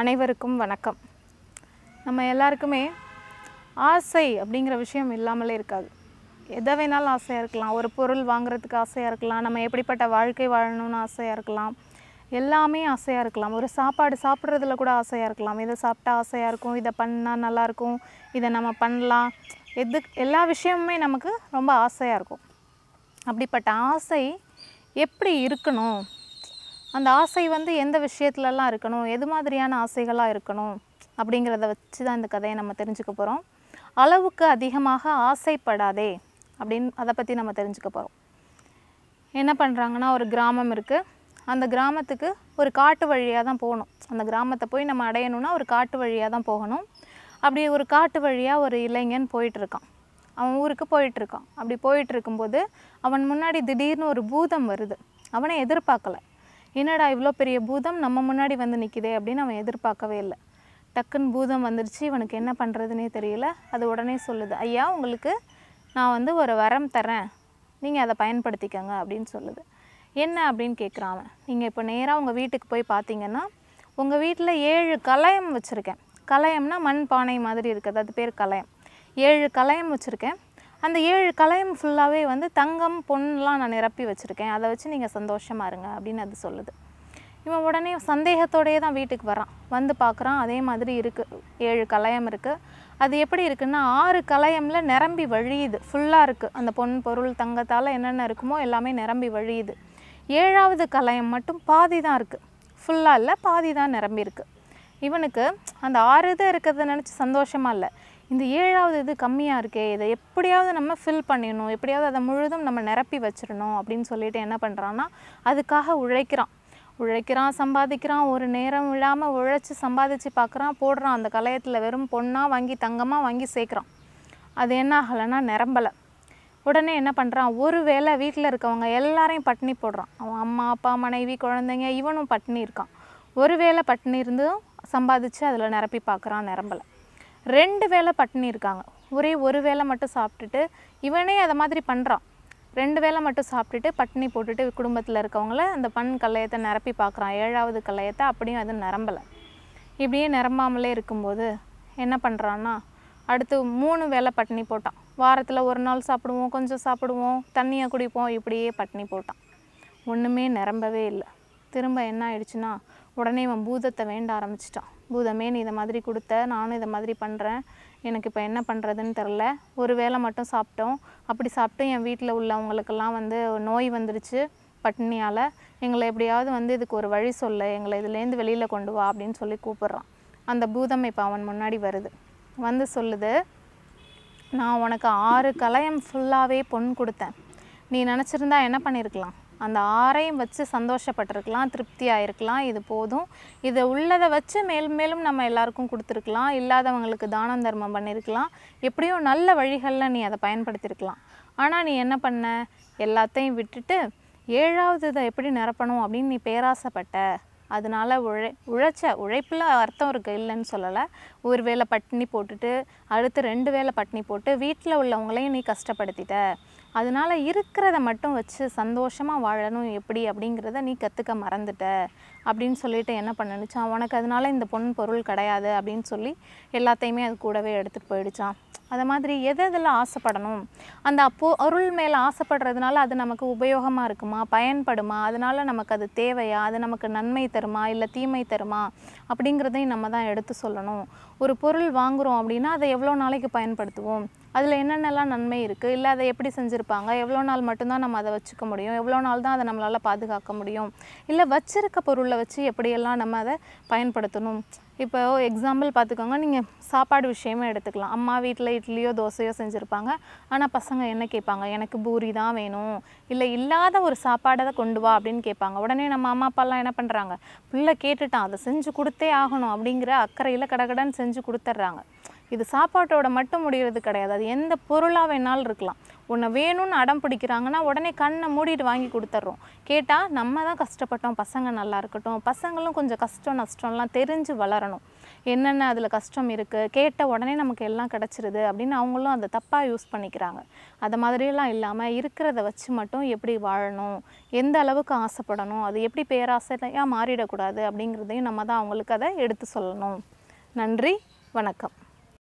அனைவருக்கும் வணக்கம் நம்ம எல்லாருக்குமே ஆசை அப்படிங்கிற விஷயம் இல்லாமலே இருக்காது எதை வேணாலும் ஆசையாக இருக்கலாம் ஒரு பொருள் வாங்குறதுக்கு ஆசையாக இருக்கலாம் நம்ம எப்படிப்பட்ட வாழ்க்கை வாழணும்னு ஆசையாக இருக்கலாம் எல்லாமே ஆசையாக இருக்கலாம் ஒரு சாப்பாடு சாப்பிட்றதுல கூட ஆசையாக இருக்கலாம் இதை சாப்பிட்டா ஆசையாக இருக்கும் இதை பண்ணால் நல்லாயிருக்கும் இதை நம்ம பண்ணலாம் எது எல்லா விஷயமுமே நமக்கு ரொம்ப ஆசையாக இருக்கும் அப்படிப்பட்ட ஆசை எப்படி இருக்கணும் அந்த ஆசை வந்து எந்த விஷயத்துலலாம் இருக்கணும் எது மாதிரியான ஆசைகளாக இருக்கணும் அப்படிங்கிறத வச்சு தான் இந்த கதையை நம்ம தெரிஞ்சுக்க போகிறோம் அளவுக்கு அதிகமாக ஆசைப்படாதே அப்படின்னு அதை பற்றி நம்ம தெரிஞ்சுக்க போகிறோம் என்ன பண்ணுறாங்கன்னா ஒரு கிராமம் இருக்குது அந்த கிராமத்துக்கு ஒரு காட்டு வழியாக தான் போகணும் அந்த கிராமத்தை போய் நம்ம அடையணும்னா ஒரு காட்டு வழியாக தான் போகணும் அப்படி ஒரு காட்டு வழியாக ஒரு இளைஞன் போயிட்டுருக்கான் அவன் ஊருக்கு போயிட்டுருக்கான் அப்படி போயிட்டுருக்கும்போது அவன் முன்னாடி திடீர்னு ஒரு பூதம் வருது அவனை எதிர்பார்க்கலை என்னடா இவ்வளோ பெரிய பூதம் நம்ம முன்னாடி வந்து நிற்கிதே அப்படின்னு அவன் எதிர்பார்க்கவே இல்லை டக்குன்னு பூதம் வந்துடுச்சு இவனுக்கு என்ன பண்ணுறதுனே தெரியல அது உடனே சொல்லுது ஐயா உங்களுக்கு நான் வந்து ஒரு வரம் தரேன் நீங்கள் அதை பயன்படுத்திக்கங்க அப்படின்னு சொல்லுது என்ன அப்படின்னு கேட்குறான் அவன் நீங்கள் இப்போ நேராக உங்கள் வீட்டுக்கு போய் பார்த்தீங்கன்னா உங்கள் வீட்டில் ஏழு கலயம் வச்சுருக்கேன் கலயம்னா மண் பானை மாதிரி இருக்குது அது பேர் கலயம் ஏழு கலயம் வச்சுருக்கேன் அந்த ஏழு கலையும் ஃபுல்லாகவே வந்து தங்கம் பொன்லாம் நான் நிரப்பி வச்சுருக்கேன் அதை வச்சு நீங்கள் சந்தோஷமாக இருங்க அப்படின்னு அது சொல்லுது இவன் உடனே சந்தேகத்தோடையே தான் வீட்டுக்கு வரான் வந்து பார்க்குறான் அதே மாதிரி இருக்குது ஏழு கலையம் இருக்குது அது எப்படி இருக்குன்னா ஆறு கலையமில் நிரம்பி வழியுது ஃபுல்லாக இருக்குது அந்த பொன் பொருள் தங்கத்தால் என்னென்ன இருக்குமோ எல்லாமே நிரம்பி வழியுது ஏழாவது கலையம் மட்டும் பாதி தான் இருக்குது ஃபுல்லாக இல்லை பாதி தான் நிரம்பி இருக்குது இவனுக்கு அந்த ஆறு இது இருக்கிறத நினச்சி சந்தோஷமாக இல்லை இந்த ஏழாவது இது கம்மியாக இருக்கே இதை எப்படியாவது நம்ம ஃபில் பண்ணிடணும் எப்படியாவது அதை முழுதும் நம்ம நிரப்பி வச்சிடணும் அப்படின்னு சொல்லிட்டு என்ன பண்ணுறான்னா அதுக்காக உழைக்கிறான் உழைக்கிறான் சம்பாதிக்கிறான் ஒரு நேரம் விழாமல் உழைச்சி சம்பாதிச்சு பார்க்குறான் போடுறான் அந்த கலையத்தில் வெறும் பொண்ணாக வாங்கி தங்கமாக வாங்கி சேர்க்குறான் அது என்ன ஆகலைன்னா நிரம்பலை உடனே என்ன பண்ணுறான் ஒரு வேளை வீட்டில் இருக்கவங்க எல்லாரையும் பட்டினி போடுறான் அவன் அம்மா அப்பா மனைவி குழந்தைங்க இவனும் பட்னி இருக்கான் ஒரு வேளை பட்னி இருந்தும் சம்பாதிச்சு அதில் நிரப்பி பார்க்குறான் நிரம்பலை ரெண்டு வேலை பட்டினிருக்காங்க இருக்காங்க ஒரே ஒரு வேலை மட்டும் சாப்பிட்டுட்டு இவனே அதை மாதிரி பண்ணுறான் ரெண்டு வேலை மட்டும் சாப்பிட்டுட்டு பட்டினி போட்டுட்டு குடும்பத்தில் இருக்கவங்கள அந்த பண் கல்லையத்தை நிரப்பி பார்க்குறான் ஏழாவது கல்லையத்தை அப்படியும் அது நிரம்பலை இப்படியே நிரம்பாமலே இருக்கும்போது என்ன பண்ணுறான்னா அடுத்து மூணு வேலை பட்டினி போட்டான் வாரத்தில் ஒரு நாள் சாப்பிடுவோம் கொஞ்சம் சாப்பிடுவோம் தண்ணியை குடிப்போம் இப்படியே பட்டினி போட்டான் ஒன்றுமே நிரம்பவே இல்லை திரும்ப என்ன ஆயிடுச்சுன்னா உடனே இவன் பூதத்தை வேண்ட ஆரம்பிச்சிட்டான் பூதமே நீ இதை மாதிரி கொடுத்த நானும் இதை மாதிரி பண்ணுறேன் எனக்கு இப்போ என்ன பண்ணுறதுன்னு தெரில ஒரு வேளை மட்டும் சாப்பிட்டோம் அப்படி சாப்பிட்டும் என் வீட்டில் உள்ளவங்களுக்கெல்லாம் வந்து நோய் வந்துருச்சு பட்டினியால் எங்களை எப்படியாவது வந்து இதுக்கு ஒரு வழி சொல்ல எங்களை இதுலேருந்து வெளியில் கொண்டு வா அப்படின்னு சொல்லி கூப்பிட்றான் அந்த பூதம் இப்போ அவன் முன்னாடி வருது வந்து சொல்லுது நான் உனக்கு ஆறு கலையம் ஃபுல்லாகவே பொன் கொடுத்தேன் நீ நினச்சிருந்தா என்ன பண்ணியிருக்கலாம் அந்த ஆறையும் வச்சு சந்தோஷப்பட்டிருக்கலாம் திருப்தியாக இருக்கலாம் இது போதும் இதை உள்ளதை வச்சு மேலும் மேலும் நம்ம எல்லாருக்கும் கொடுத்துருக்கலாம் இல்லாதவங்களுக்கு தானம் தர்மம் பண்ணியிருக்கலாம் எப்படியும் நல்ல வழிகளில் நீ அதை பயன்படுத்தியிருக்கலாம் ஆனால் நீ என்ன பண்ண எல்லாத்தையும் விட்டுட்டு ஏழாவது இதை எப்படி நிரப்பணும் அப்படின்னு நீ பேராசைப்பட்ட அதனால் உழை உழைச்ச உழைப்பில் அர்த்தம் இருக்குது இல்லைன்னு சொல்லலை ஒரு வேலை பட்டினி போட்டுட்டு அடுத்து ரெண்டு வேலை பட்டினி போட்டு வீட்டில் உள்ளவங்களையும் நீ கஷ்டப்படுத்திட்ட அதனால் இருக்கிறத மட்டும் வச்சு சந்தோஷமாக வாழணும் எப்படி அப்படிங்கிறத நீ கற்றுக்க மறந்துட்ட அப்படின்னு சொல்லிட்டு என்ன பண்ணுச்சான் உனக்கு அதனால் இந்த பொன் பொருள் கிடையாது அப்படின்னு சொல்லி எல்லாத்தையுமே அது கூடவே எடுத்துகிட்டு போயிடுச்சான் அதை மாதிரி எது எதில் ஆசைப்படணும் அந்த அப்போ அருள் மேலே ஆசைப்படுறதுனால அது நமக்கு உபயோகமாக இருக்குமா பயன்படுமா அதனால் நமக்கு அது தேவையா அது நமக்கு நன்மை தருமா இல்லை தீமை தருமா அப்படிங்கிறதையும் நம்ம தான் எடுத்து சொல்லணும் ஒரு பொருள் வாங்குகிறோம் அப்படின்னா அதை எவ்வளோ நாளைக்கு பயன்படுத்துவோம் அதில் என்னென்னலாம் நன்மை இருக்குது இல்லை அதை எப்படி செஞ்சுருப்பாங்க எவ்வளோ நாள் மட்டும்தான் நம்ம அதை வச்சுக்க முடியும் எவ்வளோ நாள் தான் அதை நம்மளால் பாதுகாக்க முடியும் இல்லை வச்சுருக்க பொருளை வச்சு எப்படியெல்லாம் நம்ம அதை பயன்படுத்தணும் இப்போ எக்ஸாம்பிள் பார்த்துக்கோங்க நீங்கள் சாப்பாடு விஷயமே எடுத்துக்கலாம் அம்மா வீட்டில் இட்லியோ தோசையோ செஞ்சுருப்பாங்க ஆனால் பசங்க என்ன கேட்பாங்க எனக்கு பூரி தான் வேணும் இல்லை இல்லாத ஒரு சாப்பாடை தான் கொண்டு வா அப்படின்னு கேட்பாங்க உடனே நம்ம அம்மா அப்பாலாம் என்ன பண்ணுறாங்க பிள்ளை கேட்டுட்டான் அதை செஞ்சு கொடுத்தே ஆகணும் அப்படிங்கிற அக்கறையில் கடகடன்னு செஞ்சு கொடுத்துட்றாங்க இது சாப்பாட்டோட மட்டும் முடிகிறது கிடையாது அது எந்த பொருளாக வேணாலும் இருக்கலாம் உன்னை வேணும்னு அடம் பிடிக்கிறாங்கன்னா உடனே கண்ணை மூடிட்டு வாங்கி கொடுத்துட்றோம் கேட்டால் நம்ம தான் கஷ்டப்பட்டோம் பசங்க நல்லா இருக்கட்டும் பசங்களும் கொஞ்சம் கஷ்டம் நஷ்டம்லாம் தெரிஞ்சு வளரணும் என்னென்ன அதில் கஷ்டம் இருக்குது கேட்ட உடனே நமக்கு எல்லாம் கிடச்சிருது அப்படின்னு அவங்களும் அதை தப்பாக யூஸ் பண்ணிக்கிறாங்க அது மாதிரியெல்லாம் இல்லாமல் இருக்கிறத வச்சு மட்டும் எப்படி வாழணும் எந்த அளவுக்கு ஆசைப்படணும் அது எப்படி பேராசையாக மாறிடக்கூடாது அப்படிங்கிறதையும் நம்ம தான் அவங்களுக்கு அதை எடுத்து சொல்லணும் நன்றி வணக்கம்